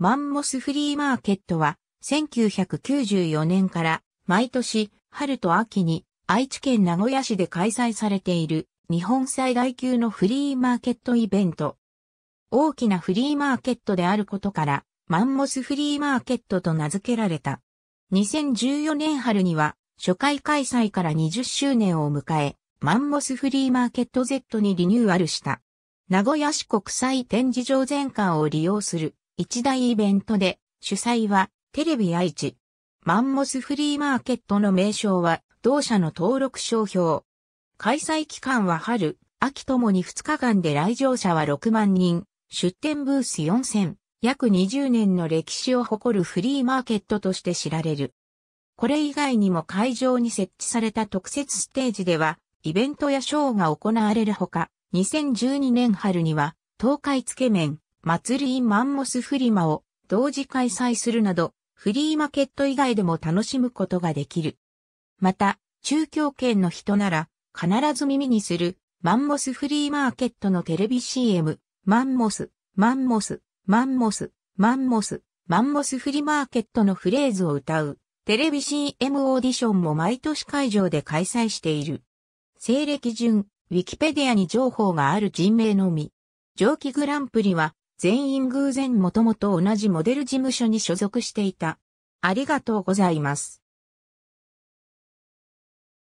マンモスフリーマーケットは1994年から毎年春と秋に愛知県名古屋市で開催されている日本最大級のフリーマーケットイベント。大きなフリーマーケットであることからマンモスフリーマーケットと名付けられた。2014年春には初回開催から20周年を迎え、マンモスフリーマーケット Z にリニューアルした。名古屋市国際展示場全館を利用する一大イベントで、主催はテレビ愛知。マンモスフリーマーケットの名称は、同社の登録商標。開催期間は春、秋ともに2日間で来場者は6万人、出店ブース4000、約20年の歴史を誇るフリーマーケットとして知られる。これ以外にも会場に設置された特設ステージでは、イベントやショーが行われるほか、2012年春には、東海つけ麺、祭りインマンモスフリマを同時開催するなど、フリーマーケット以外でも楽しむことができる。また、中京圏の人なら、必ず耳にする、マンモスフリーマーケットのテレビ CM、マンモス、マンモス、マンモス、マンモス、マンモスフリマーケットのフレーズを歌う、テレビ CM オーディションも毎年会場で開催している。西暦順、ウィキペディアに情報がある人名のみ。上記グランプリは、全員偶然もともと同じモデル事務所に所属していた。ありがとうございます。